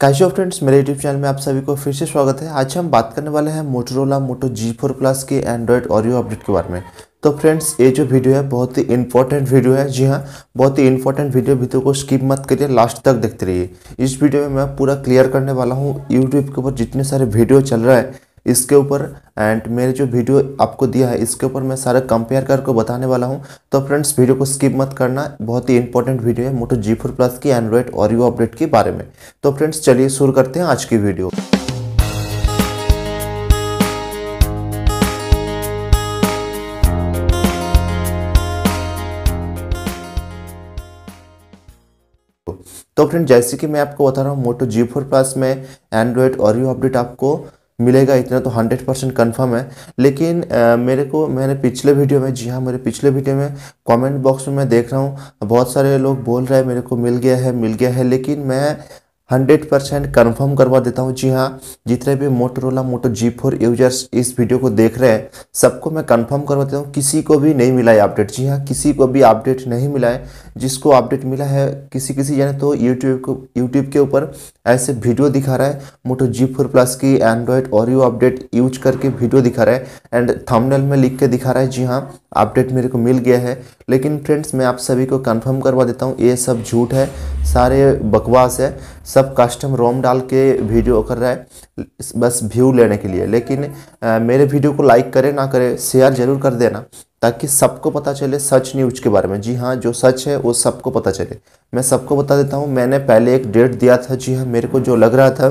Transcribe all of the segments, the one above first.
cashew friends मेरे YouTube channel में आप सभी को फिर से स्वागत है आज हम बात करने वाले हैं Motorola Moto G four plus के एंड्रॉयड ऑरियो अपडेट के बारे में तो फ्रेंड्स ये जो वीडियो है बहुत ही इंपॉर्टेंट वीडियो है जी हाँ बहुत ही इंपॉर्टेंट वीडियो वीडियो को स्किप मत करिए लास्ट तक देखते रहिए इस वीडियो में मैं पूरा क्लियर करने वाला हूँ यूट्यूब के ऊपर जितने सारे वीडियो चल रहा है इसके ऊपर एंड मेरे जो वीडियो आपको दिया है इसके ऊपर मैं सारे कंपेयर करके बताने वाला हूँ तो फ्रेंड्स वीडियो को स्किप मत करना बहुत ही इंपॉर्टेंट वीडियो है मोटो जी फोर प्लस की एंड्रॉयड और यू अपडेट के बारे में तो फ्रेंड्स चलिए शुरू करते हैं आज की वीडियो तो फ्रेंड जैसे कि मैं आपको बता रहा हूँ मोटो जी फोर प्लस में एंड्रॉयड और यू अपडेट आपको मिलेगा इतना तो हंड्रेड परसेंट कन्फर्म है लेकिन आ, मेरे को मैंने पिछले वीडियो में जी हाँ मेरे पिछले वीडियो में कमेंट बॉक्स में मैं देख रहा हूँ बहुत सारे लोग बोल रहे हैं मेरे को मिल गया है मिल गया है लेकिन मैं हंड्रेड परसेंट कन्फर्म करवा देता हूँ जी हाँ जितने भी Motorola Moto G four users इस वीडियो को देख रहे हैं सबको मैं कन्फर्म करवा देता हूँ किसी को भी नहीं मिला है अपडेट जी हाँ किसी को भी अपडेट नहीं मिला है जिसको अपडेट मिला है किसी किसी जाने तो यूट्यूब को यूट्यूब के ऊपर ऐसे वीडियो दिखा रहा है मोटो जी फोर प्लस की Android Oreo update use करके वीडियो दिखा रहा है एंड थमनेल में लिख के दिखा रहा है जी हाँ अपडेट मेरे को मिल गया है लेकिन फ्रेंड्स मैं आप सभी को कंफर्म करवा देता हूँ ये सब झूठ है सारे बकवास है सब कस्टम रोम डाल के वीडियो कर रहा है बस व्यू लेने के लिए लेकिन आ, मेरे वीडियो को लाइक करें ना करें शेयर ज़रूर कर देना ताकि सबको पता चले सच न्यूज के बारे में जी हाँ जो सच है वो सबको पता चले मैं सबको बता देता हूँ मैंने पहले एक डेट दिया था जी हाँ मेरे को जो लग रहा था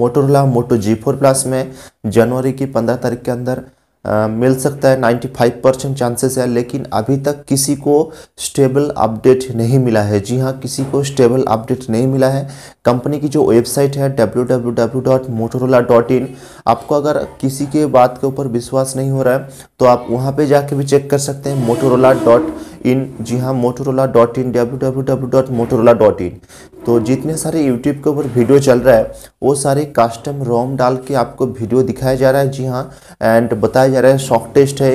Motorola Moto G four plus में जनवरी की पंद्रह तारीख के अंदर मिल सकता है 95 परसेंट चांसेस है लेकिन अभी तक किसी को स्टेबल अपडेट नहीं मिला है जी हाँ किसी को स्टेबल अपडेट नहीं मिला है कंपनी की जो वेबसाइट है www.motorola.in आपको अगर किसी के बात के ऊपर विश्वास नहीं हो रहा है तो आप वहाँ पे जाके भी चेक कर सकते हैं motorola.in इन जी हाँ Motorola dot in W W W dot Motorola dot in तो जितने सारे यूट्यूब के ऊपर वीडियो चल रहा है वो सारे कस्टम रोम डाल के आपको वीडियो दिखाया जा रहा है जी हाँ एंड बताया जा रहा है शॉक टेस्ट है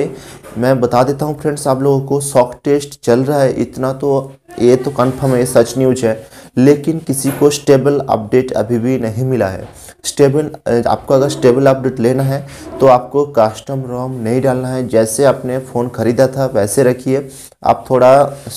मैं बता देता हूँ फ्रेंड्स आप लोगों को शॉक टेस्ट चल रहा है इतना तो ये तो कन्फर्म है सच न्यूज है लेकिन किसी को स्टेबल अपडेट अभी भी नहीं मिला है स्टेबल आपको अगर स्टेबल अपडेट लेना है तो आपको कस्टम रोम नहीं डालना है जैसे आपने फ़ोन ख़रीदा था वैसे रखिए आप थोड़ा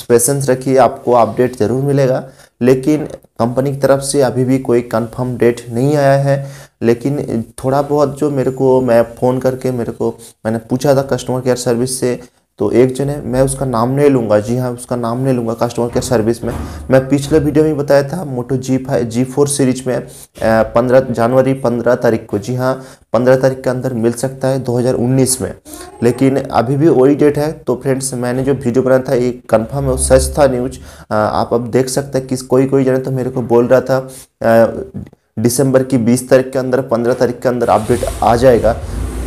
पेशेंस रखिए आपको अपडेट ज़रूर मिलेगा लेकिन कंपनी की तरफ से अभी भी कोई कंफर्म डेट नहीं आया है लेकिन थोड़ा बहुत जो मेरे को मैं फ़ोन करके मेरे को मैंने पूछा था कस्टमर केयर सर्विस से तो एक जने मैं उसका नाम नहीं लूँगा जी हाँ उसका नाम नहीं लूँगा कस्टमर केयर सर्विस में मैं पिछले वीडियो में बताया था Moto G five G four series में पंद्रह जनवरी पंद्रह तारीख को जी हाँ पंद्रह तारीख के अंदर मिल सकता है 2019 में लेकिन अभी भी वही डेट है तो फ्रेंड्स मैंने जो वीडियो बनाया था ये कन्फर्म है सच था न्यूज आप अब देख सकते हैं कि कोई कोई जने तो मेरे को बोल रहा था दिसंबर की 20 तारीख के अंदर 15 तारीख के अंदर अपडेट आ जाएगा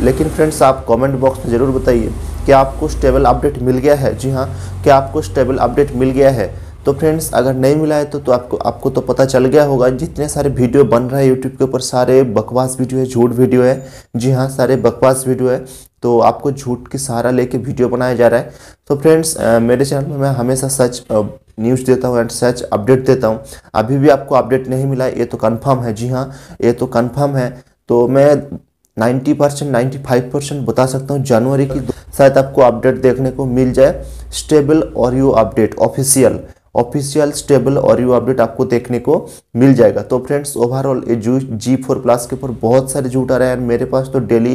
लेकिन फ्रेंड्स आप कमेंट बॉक्स में ज़रूर बताइए कि आपको स्टेबल अपडेट मिल गया है जी हाँ क्या आपको स्टेबल अपडेट मिल गया है तो फ्रेंड्स अगर नहीं मिला है तो तो आपको आपको तो पता चल गया होगा जितने सारे वीडियो बन रहे हैं यूट्यूब के ऊपर सारे बकवास वीडियो है झूठ वीडियो है जी हाँ सारे बकवास वीडियो है तो आपको झूठ की सहारा लेके वीडियो बनाया जा रहा है तो फ्रेंड्स मेरे चैनल में मैं हमेशा सच न्यूज़ देता हूँ एंड सच अपडेट देता हूँ अभी भी आपको अपडेट नहीं मिला ये तो कन्फर्म है जी हाँ ये तो कन्फर्म है तो मैं 90 परसेंट नाइन्टी परसेंट बता सकता हूँ जनवरी की शायद आपको अपडेट देखने को मिल जाए stable Oreo update official official stable Oreo update आपको देखने को मिल जाएगा तो फ्रेंड्स ओवरऑल ये जू जी फोर प्लस के ऊपर बहुत सारे झूठ आ रहे हैं मेरे पास तो डेली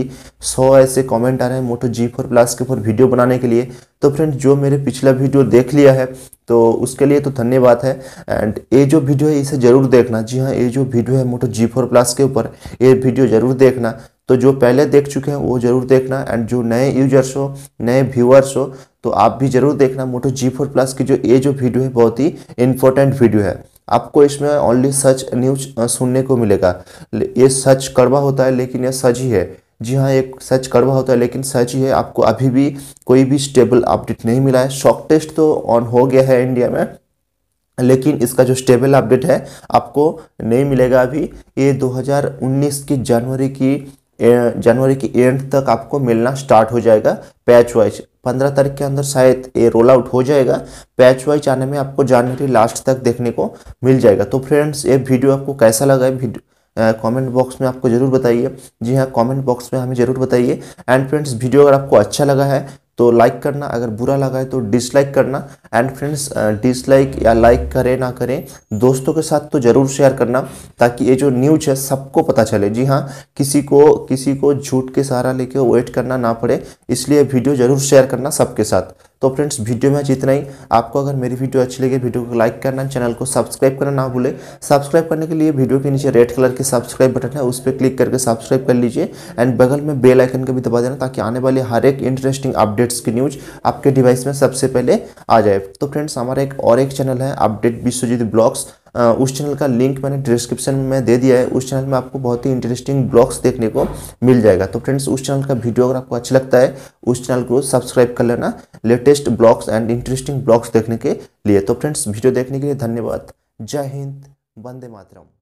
सौ ऐसे कमेंट आ रहे हैं मोटो जी फोर प्लस के ऊपर वीडियो बनाने के लिए तो फ्रेंड्स जो मेरे पिछला वीडियो देख लिया है तो उसके लिए तो धन्यवाद है एंड ये जो वीडियो है इसे ज़रूर देखना जी हाँ ये जो वीडियो है मोटो जी फोर प्लस के ऊपर ये वीडियो ज़रूर देखना तो जो पहले देख चुके हैं वो जरूर देखना एंड जो नए यूजर्स हो नए व्यूअर्स हो तो आप भी जरूर देखना मोटो जी फोर प्लस की जो ये जो वीडियो है बहुत ही इम्पोर्टेंट वीडियो है आपको इसमें ओनली सच न्यूज सुनने को मिलेगा ये सच कड़वा होता है लेकिन यह सच ही है जी हाँ एक सच कड़वा होता है लेकिन सच ही है आपको अभी भी कोई भी स्टेबल अपडेट नहीं मिला है शॉक टेस्ट तो ऑन हो गया है इंडिया में लेकिन इसका जो स्टेबल अपडेट है आपको नहीं मिलेगा अभी ये 2019 की जनवरी की जनवरी के एंड तक आपको मिलना स्टार्ट हो जाएगा पैच वाइज पंद्रह तारीख के अंदर शायद ये रोल आउट हो जाएगा पैच वाइज आने में आपको जनवरी लास्ट तक देखने को मिल जाएगा तो फ्रेंड्स ये वीडियो आपको कैसा लगा है कमेंट बॉक्स में आपको ज़रूर बताइए जी हाँ कमेंट बॉक्स में हमें ज़रूर बताइए एंड फ्रेंड्स वीडियो अगर आपको अच्छा लगा है तो लाइक करना अगर बुरा लगा है तो डिसलाइक करना एंड फ्रेंड्स डिसलाइक या लाइक करें ना करें दोस्तों के साथ तो ज़रूर शेयर करना ताकि ये जो न्यूज है सबको पता चले जी हाँ किसी को किसी को झूठ के सहारा लेके वेट करना ना पड़े इसलिए वीडियो ज़रूर शेयर करना सबके साथ तो फ्रेंड्स वीडियो में आज इतना ही आपको अगर मेरी वीडियो अच्छी लगे वीडियो को लाइक करना चैनल को सब्सक्राइब करना ना भूले सब्सक्राइब करने के लिए वीडियो के नीचे रेड कलर के सब्सक्राइब बटन है उस पर क्लिक करके सब्सक्राइब कर लीजिए एंड बगल में बेल आइकन का भी दबा देना ताकि आने वाले हर एक इंटरेस्टिंग अपडेट्स की न्यूज़ आपके डिवाइस में सबसे पहले आ जाए तो फ्रेंड्स हमारा एक और एक चैनल है अपडेट विश्वजीत ब्लॉग्स उस चैनल का लिंक मैंने डिस्क्रिप्शन में दे दिया है उस चैनल में आपको बहुत ही इंटरेस्टिंग ब्लॉग्स देखने को मिल जाएगा तो फ्रेंड्स उस चैनल का वीडियो अगर आपको अच्छा लगता है उस चैनल को सब्सक्राइब कर लेना latest blogs and interesting blogs देखने के लिए तो फ्रेंड्स वीडियो देखने के लिए धन्यवाद जय हिंद वंदे मातरम